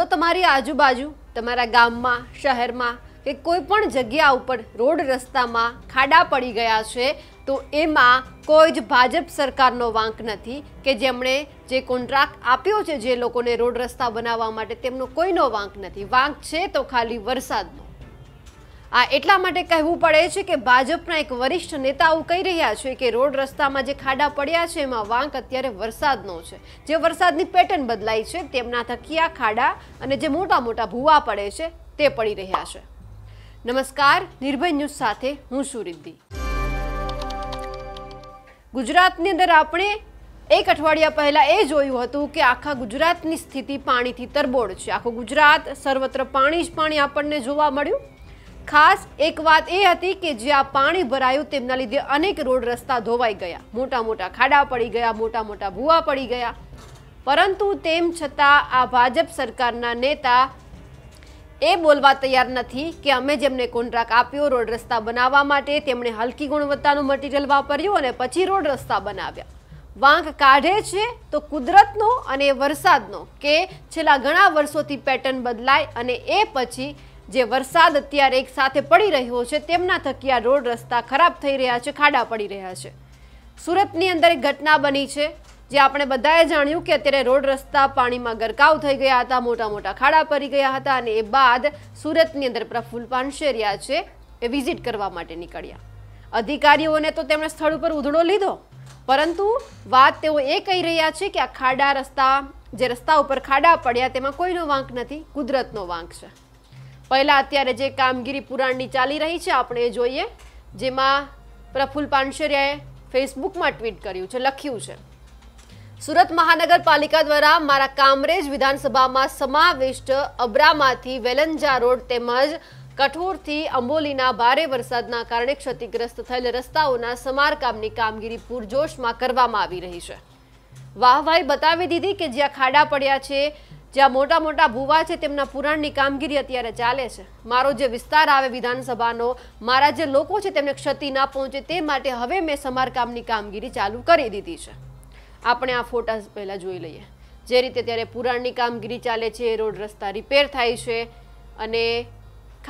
જો તમારી આજુબાજુ તમારા ગામમાં શહેરમાં કે કોઈ પણ જગ્યા ઉપર રોડ રસ્તામાં ખાડા પડી ગયા છે તો એમાં કોઈ જ ભાજપ સરકારનો વાંક નથી કે જેમણે જે કોન્ટ્રાક્ટ આપ્યો છે જે લોકોને રોડ રસ્તા બનાવવા માટે તેમનો કોઈનો વાંક નથી વાંક છે તો ખાલી વરસાદનો આ એટલા માટે કહેવું પડે છે કે ભાજપના એક વરિષ્ઠ નેતા આવું કહી રહ્યા છે કે રોડ રસ્તામાં જે ખાડા પડ્યા છે એમાં વાંક અત્યારે વરસાદનો છે જે વરસાદની પેટર્ન બદલાઈ છે તેમના થકી ખાડા અને જે મોટા મોટા ભૂવા પડે છે તે પડી રહ્યા છે નમસ્કાર નિર્ભય ન્યૂઝ સાથે હું સુરિદ્ધિ ગુજરાતની અંદર આપણે એક અઠવાડિયા પહેલાં એ જોયું હતું કે આખા ગુજરાતની સ્થિતિ પાણીથી તરબોળ છે આખું ગુજરાત સર્વત્ર પાણી જ પાણી આપણને જોવા મળ્યું ખાસ એક વાત એ હતી કે જ્યાં પાણી ભરાયું તેમના લીધે અનેક રોડ રસ્તા ધોવાઈ ગયા મોટા મોટા ખાડા પડી ગયા મોટા મોટા ભૂવા પડી ગયા પરંતુ તેમ છતાં આ ભાજપ સરકારના નેતા એ બોલવા તૈયાર નથી કે અમે જેમને કોન્ટ્રાક્ટ આપ્યો રોડ રસ્તા બનાવવા માટે તેમણે હલકી ગુણવત્તાનું મટીરિયલ વાપર્યું અને પછી રોડ રસ્તા બનાવ્યા વાંક કાઢે છે તો કુદરતનો અને વરસાદનો કે છેલ્લા ઘણા વર્ષોથી પેટર્ન બદલાય અને એ પછી જે વરસાદ અત્યારે એક સાથે પડી રહ્યો છે તેમના થકી આ રોડ રસ્તા ખરાબ થઈ રહ્યા છે ખાડા પડી રહ્યા છે સુરતની અંદર એક ઘટના બની છે જે આપણે બધાએ જાણ્યું કે અત્યારે રોડ રસ્તા પાણીમાં ગરકાવ થઈ ગયા હતા મોટા મોટા ખાડા પડી ગયા હતા અને એ બાદ સુરતની અંદર પ્રફુલ્લ પાનશેરિયા છે એ વિઝિટ કરવા માટે નીકળ્યા અધિકારીઓને તો તેમણે સ્થળ ઉપર ઉધડો લીધો પરંતુ વાત તેઓ એ કહી રહ્યા છે કે આ ખાડા રસ્તા જે રસ્તા ઉપર ખાડા પડ્યા તેમાં કોઈનો વાંક નથી કુદરતનો વાંક છે પહેલાં અત્યારે જે કામગીરી પુરાણની ચાલી રહી છે આપણે જોઈએ જેમાં પ્રફુલ પાનશેરિયાએ ફેસબુકમાં ટ્વીટ કર્યું છે લખ્યું છે સુરત મહાનગરપાલિકા દ્વારા મારા કામરેજ વિધાનસભામાં સમાવિષ્ટ અબ્રામાંથી વેલંજા રોડ તેમજ કઠોરથી અંબોલીના ભારે વરસાદના કારણે ક્ષતિગ્રસ્ત થયેલ રસ્તાઓના સમારકામની કામગીરી પૂરજોશમાં કરવામાં આવી રહી છે વાહવાઈ બતાવી દીધી કે જ્યાં ખાડા પડ્યા છે જ્યાં મોટા મોટા ભૂવા છે તેમના પુરાણની કામગીરી અત્યારે ચાલે છે મારો જે વિસ્તાર આવે વિધાનસભાનો મારા જે લોકો છે તેમને ક્ષતિ ના પહોંચે તે માટે હવે મેં સમારકામની કામગીરી ચાલુ કરી દીધી છે આપણે આ ફોટા પહેલાં જોઈ લઈએ જે રીતે ત્યારે પુરાણની કામગીરી ચાલે છે રોડ રસ્તા રિપેર થાય છે અને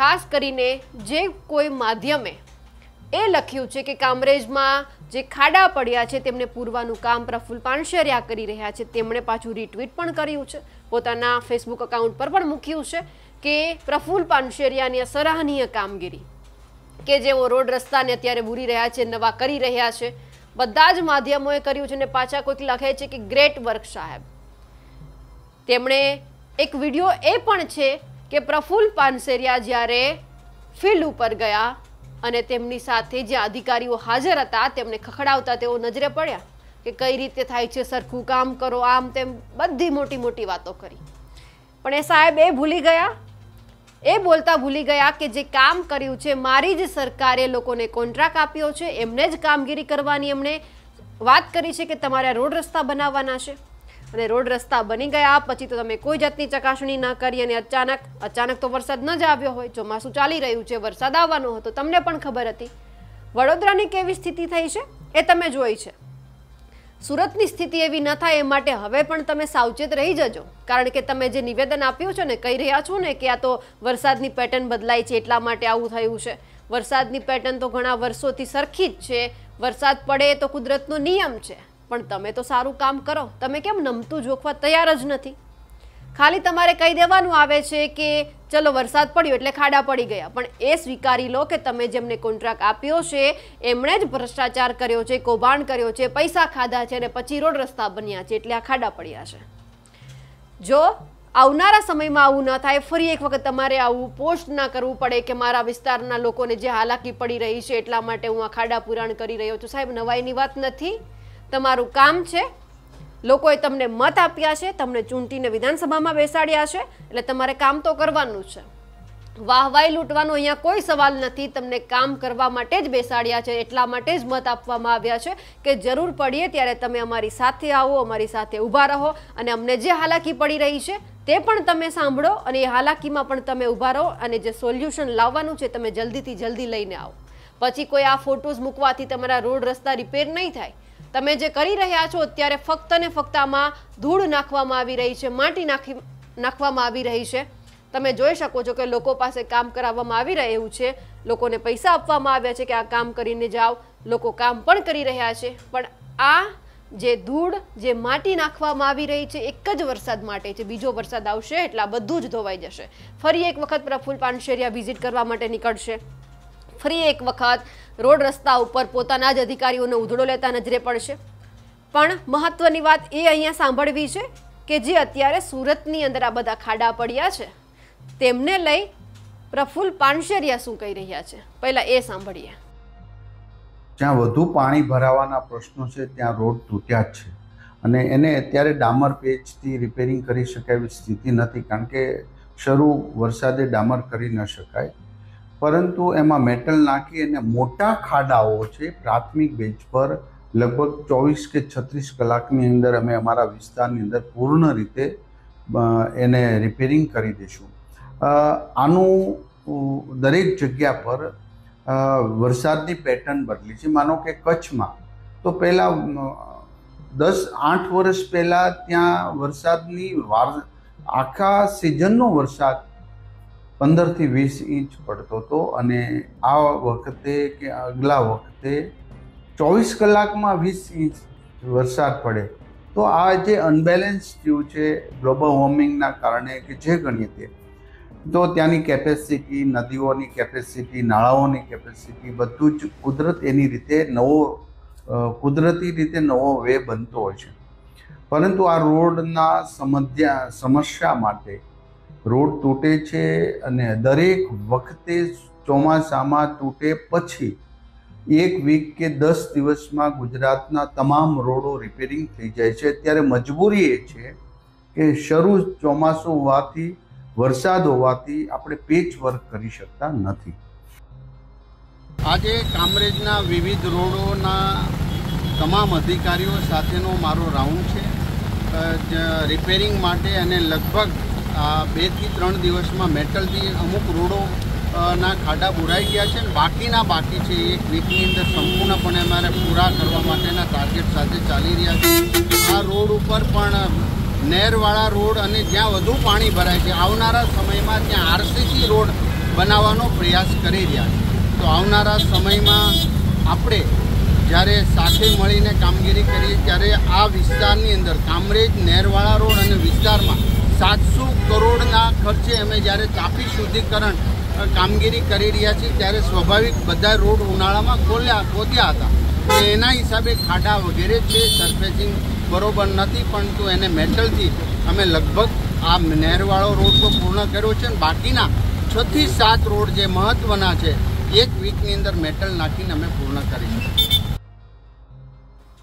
ખાસ કરીને જે કોઈ માધ્યમે એ લખ્યું છે કે કામરેજમાં જે ખાડા પડ્યા છે તેમને પૂરવાનું કામ પ્રફુલ પાનશેરિયા કરી રહ્યા છે તેમણે પાછું રીટ્વીટ પણ કર્યું છે પોતાના ફેસબુક અકાઉન્ટ પર પણ મૂક્યું છે કે પ્રફુલ પાનશેરિયાની સરાહનીય કામગીરી કે જેઓ રોડ રસ્તાને અત્યારે બૂરી રહ્યા છે નવા કરી રહ્યા છે બધા જ માધ્યમોએ કર્યું છે ને પાછા કોઈક લખે છે કે ગ્રેટ વર્ક સાહેબ તેમણે એક વિડીયો એ પણ છે કે પ્રફુલ પાનસેરિયા જ્યારે ફિલ્ડ ઉપર ગયા અને તેમની સાથે જે અધિકારીઓ હાજર હતા તેમને ખખડાવતા તેઓ નજરે પડ્યા કે કઈ રીતે થાય છે સરખું કામ કરો આમ તેમ બધી મોટી મોટી વાતો કરી પણ એ સાહેબ એ ભૂલી ગયા એ બોલતા ભૂલી ગયા કે જે કામ કર્યું છે મારી જ સરકારે લોકોને કોન્ટ્રાક્ટ આપ્યો છે એમને જ કામગીરી કરવાની એમણે વાત કરી છે કે તમારા રોડ રસ્તા બનાવવાના છે અને રોડ રસ્તા બની ગયા પછી તો તમે કોઈ જાતની ચકાસણી ન કરી અને અચાનક અચાનક તો વરસાદ ન જ આવ્યો હોય ચોમાસું ચાલી રહ્યું છે વરસાદ આવવાનો હતો તમને પણ ખબર હતી વડોદરાની કેવી સ્થિતિ થઈ છે એ તમે જોઈ છે સુરતની સ્થિતિ એવી ન થાય એ માટે હવે પણ તમે સાવચેત રહી જજો કારણ કે તમે જે નિવેદન આપ્યું છે ને કહી રહ્યા છો ને કે આ તો વરસાદની પેટર્ન બદલાય છે એટલા માટે આવું થયું છે વરસાદની પેટર્ન તો ઘણા વર્ષોથી સરખી જ છે વરસાદ પડે તો કુદરતનો નિયમ છે પણ તમે તો સારું કામ કરો તમે કેમ નમતું જોખવા તૈયાર જ નથી ખાલી તમારે કહી દેવાનું આવે છે કે ચલો વરસાદ પડ્યો એટલે ખાડા પડી ગયા પણ એ સ્વીકારી લો કે તમે જેમને કોન્ટ્રાક્ટ આપ્યો છે એમણે જ ભ્રષ્ટાચાર કર્યો છે કૌભાંડ કર્યો છે પૈસા ખાધા છે અને પછી રોડ રસ્તા બન્યા છે એટલે આ ખાડા પડ્યા છે જો આવનારા સમયમાં આવું ન થાય ફરી એક વખત તમારે આવું પોસ્ટ ના કરવું પડે કે મારા વિસ્તારના લોકોને જે હાલાકી પડી રહી છે એટલા માટે હું આ ખાડા પુરાણ કરી રહ્યો છું સાહેબ નવાઈની વાત નથી તમારું કામ છે લોકોએ તમને મત આપ્યા છે તમને ચૂંટીને વિધાનસભામાં બેસાડ્યા છે એટલે તમારે કામ તો કરવાનું છે વાહવાઈ લૂંટવાનો અહીંયા કોઈ સવાલ નથી તમને કામ કરવા માટે જ બેસાડ્યા છે એટલા માટે જ મત આપવામાં આવ્યા છે કે જરૂર પડીએ ત્યારે તમે અમારી સાથે આવો અમારી સાથે ઊભા રહો અને અમને જે હાલાકી પડી રહી છે તે પણ તમે સાંભળો અને એ હાલાકીમાં પણ તમે ઊભા રહો અને જે સોલ્યુશન લાવવાનું છે તમે જલ્દીથી જલ્દી લઈને આવો પછી કોઈ આ ફોટોઝ મૂકવાથી તમારા રોડ રસ્તા રિપેર નહીં થાય તમે જે કરી રહ્યા છો અત્યારે ફક્ત ને ફક્ત આમાં ધૂળ નાખવામાં આવી રહી છે માટી નાખી નાખવામાં આવી રહી છે તમે જોઈ શકો છો કે લોકો પાસે કામ કરાવવામાં આવી રહ્યું છે લોકોને પૈસા આપવામાં આવ્યા છે કે આ કામ કરીને જાઓ લોકો કામ પણ કરી રહ્યા છે પણ આ જે ધૂળ જે માટી નાખવામાં આવી રહી છે એક જ વરસાદ માટે છે બીજો વરસાદ આવશે એટલે બધું જ ધોવાઈ જશે ફરી એક વખત પ્રફુલ પાનશેરિયા વિઝિટ કરવા માટે નીકળશે ફરી એક વખત રોડ રસ્તા ઉપર પોતાના જ અધિકારીઓને ઉધડો લેતા નજરે પડશે પણ મહત્વની વાત એ અહીંયા સાંભળવી છે કે જે અત્યારે સુરતની અંદર આ બધા ખાડા પડ્યા છે તેમને લઈ પ્રફુલ્લ પાનશેરિયા શું કહી રહ્યા છે પહેલાં એ સાંભળીએ જ્યાં વધુ પાણી ભરાવાના પ્રશ્નો છે ત્યાં રોડ તૂટ્યા જ છે અને એને અત્યારે ડામર પેચથી રિપેરિંગ કરી શકાય એવી સ્થિતિ નથી કારણ કે શરૂ વરસાદે ડામર કરી ન શકાય પરંતુ એમાં મેટલ નાખી અને મોટા ખાડાઓ છે પ્રાથમિક બેચ પર લગભગ ચોવીસ કે છત્રીસ કલાકની અંદર અમે અમારા વિસ્તારની અંદર પૂર્ણ રીતે એને રિપેરિંગ કરી દઈશું આનું દરેક જગ્યા પર વરસાદની પેટર્ન બદલી છે માનો કે કચ્છમાં તો પહેલાં દસ આઠ વર્ષ પહેલાં ત્યાં વરસાદની વાર આખા સિઝનનો વરસાદ પંદરથી વીસ ઇંચ પડતો હતો અને આ વખતે કે આગલા વખતે ચોવીસ કલાકમાં વીસ ઇંચ વરસાદ પડે તો આ જે અનબેલેન્સ જેવું છે ગ્લોબલ વોર્મિંગના કારણે કે જે ગણીએ તે તો ત્યાંની કેપેસિટી નદીઓની કેપેસિટી નાળાઓની કેપેસિટી બધું જ કુદરત એની રીતે નવો કુદરતી રીતે નવો વે બનતો હોય છે પરંતુ આ રોડના સમધ્યા સમસ્યા માટે રોડ તૂટે છે અને દરેક વખતે ચોમાસામાં તૂટે પછી એક વીક કે દસ દિવસમાં ગુજરાતના તમામ રોડો રિપેરિંગ થઈ જાય છે ત્યારે મજબૂરી એ છે કે શરૂ ચોમાસું હોવાથી વરસાદ હોવાથી આપણે પેચ વર્ક કરી શકતા નથી આજે કામરેજના વિવિધ રોડોના તમામ અધિકારીઓ સાથેનો મારો રાઉન્ડ છે રિપેરિંગ માટે અને લગભગ બે થી ત્રણ દિવસમાં મેટલથી અમુક રોડોના ખાડા પુરાઈ ગયા છે અને બાકીના બાકી છે એક વીકની અંદર સંપૂર્ણપણે અમારે પૂરા કરવા માટેના ટાર્ગેટ સાથે ચાલી રહ્યા છે આ રોડ ઉપર પણ નહેરવાળા રોડ અને જ્યાં વધુ પાણી ભરાય છે આવનારા સમયમાં ત્યાં આરસીસી રોડ બનાવવાનો પ્રયાસ કરી રહ્યા છે તો આવનારા સમયમાં આપણે જ્યારે સાથે મળીને કામગીરી કરીએ ત્યારે આ વિસ્તારની અંદર કામરેજ નહેરવાળા રોડ અને વિસ્તારમાં સાતસો કરોડના ખર્ચે અમે જ્યારે તાપી શુદ્ધિકરણ કામગીરી કરી રહ્યા છીએ ત્યારે સ્વાભાવિક બધા રોડ ઉનાળામાં ખોલ્યા ખોદ્યા હતા એના હિસાબે ખાડા વગેરે છે સરફેસિંગ બરોબર નથી પરંતુ એને મેટલથી અમે લગભગ આ નહેરવાળો રોડ તો પૂર્ણ કર્યો છે અને બાકીના છથી સાત રોડ જે મહત્વના છે એક વીકની અંદર મેટલ નાખીને અમે પૂર્ણ કરીશું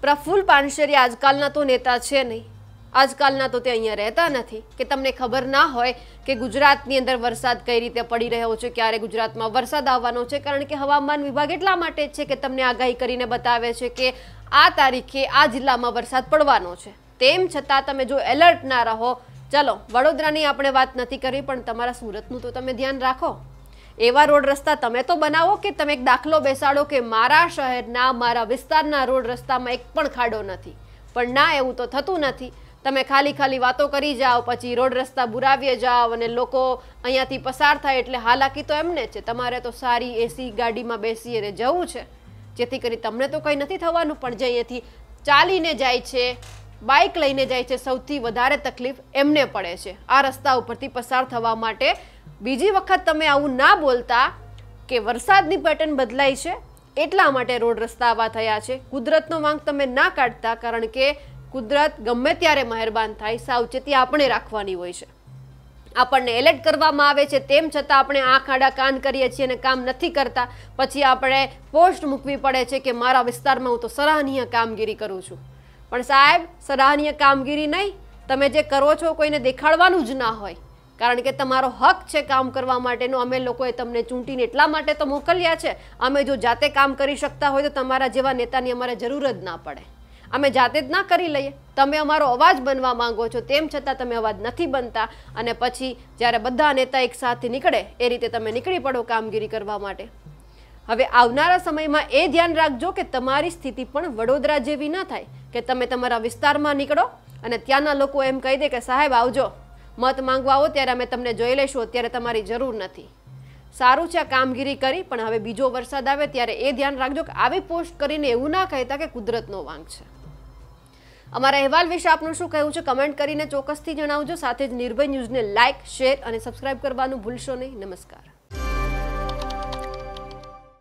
પ્રફુલ પાનશેરી આજકાલના તો નેતા છે નહીં આજકાલના તો તે અહીંયા રહેતા નથી કે તમને ખબર ના હોય કે ગુજરાતની અંદર વરસાદ કઈ રીતે પડી રહ્યો છે ક્યારે ગુજરાતમાં વરસાદ આવવાનો છે કારણ કે હવામાન વિભાગ એટલા માટે છે કે તમને આગાહી કરીને બતાવે છે કે આ તારીખે આ જિલ્લામાં વરસાદ પડવાનો છે તેમ છતાં તમે જો એલર્ટ ના રહો ચલો વડોદરાની આપણે વાત નથી કરી પણ તમારા સુરતનું તો તમે ધ્યાન રાખો એવા રોડ રસ્તા તમે તો બનાવો કે તમે એક દાખલો બેસાડો કે મારા શહેરના મારા વિસ્તારના રોડ રસ્તામાં એક પણ ખાડો નથી પણ ના એવું તો થતું નથી તમે ખાલી ખાલી વાતો કરી જાઓ પછી રોડ રસ્તા બુરાવીએ જાઓ અને લોકો અહીંયાથી પસાર થાય એટલે હાલાકી તો એમને છે તમારે તો સારી એસી ગાડીમાં બેસી અને જવું છે જેથી કરી તમને તો કંઈ નથી થવાનું પણ જે અહીંયાથી ચાલીને જાય છે બાઇક લઈને જાય છે સૌથી વધારે તકલીફ એમને પડે છે આ રસ્તા ઉપરથી પસાર થવા માટે બીજી વખત તમે આવું ના બોલતા કે વરસાદની પેટર્ન બદલાય છે એટલા માટે રોડ રસ્તા આવા થયા છે કુદરતનો માંગ તમે ના કાઢતા કારણ કે કુદરત ગમે ત્યારે મહેરબાન થાય સાવચેતી આપણે રાખવાની હોય છે આપણને એલર્ટ કરવામાં આવે છે તેમ છતાં આપણે આંખ આડા કાન કરીએ છીએ અને કામ નથી કરતા પછી આપણે પોસ્ટ મૂકવી પડે છે કે મારા વિસ્તારમાં હું તો સરાહનીય કામગીરી કરું છું પણ સાહેબ સરાહનીય કામગીરી નહીં તમે જે કરો છો કોઈને દેખાડવાનું જ ના હોય કારણ કે તમારો હક છે કામ કરવા માટેનો અમે લોકોએ તમને ચૂંટીને એટલા માટે તો મોકલ્યા છે અમે જો જાતે કામ કરી શકતા હોય તો તમારા જેવા નેતાની અમારે જરૂર જ ના પડે અમે જાતે જ ના કરી લઈએ તમે અમારો અવાજ બનવા માંગો છો તેમ છતાં તમે અવાજ નથી બનતા અને પછી જ્યારે બધા નેતા એકસાથે નીકળે એ રીતે તમે નીકળી પડો કામગીરી કરવા માટે હવે આવનારા સમયમાં એ ધ્યાન રાખજો કે તમારી સ્થિતિ પણ વડોદરા જેવી ન થાય કે તમે તમારા વિસ્તારમાં નીકળો અને ત્યાંના લોકો એમ કહી દે કે સાહેબ આવજો મત માંગવા આવો ત્યારે અમે તમને જોઈ લઈશું અત્યારે તમારી જરૂર નથી સારું છે આ કામગીરી કરી પણ હવે બીજો વરસાદ આવે ત્યારે એ ધ્યાન રાખજો કે આવી પોસ્ટ કરીને એવું ના કહેતા કે કુદરતનો વાંક છે અમારા અહેવાલ વિશે આપનું શું કહેવું છે કમેન્ટ કરીને ચોક્કસથી જણાવજો સાથે જ નિર્ભય ન્યૂઝને લાઇક શેર અને સબસ્ક્રાઇબ કરવાનું ભૂલશો નહીં નમસ્કાર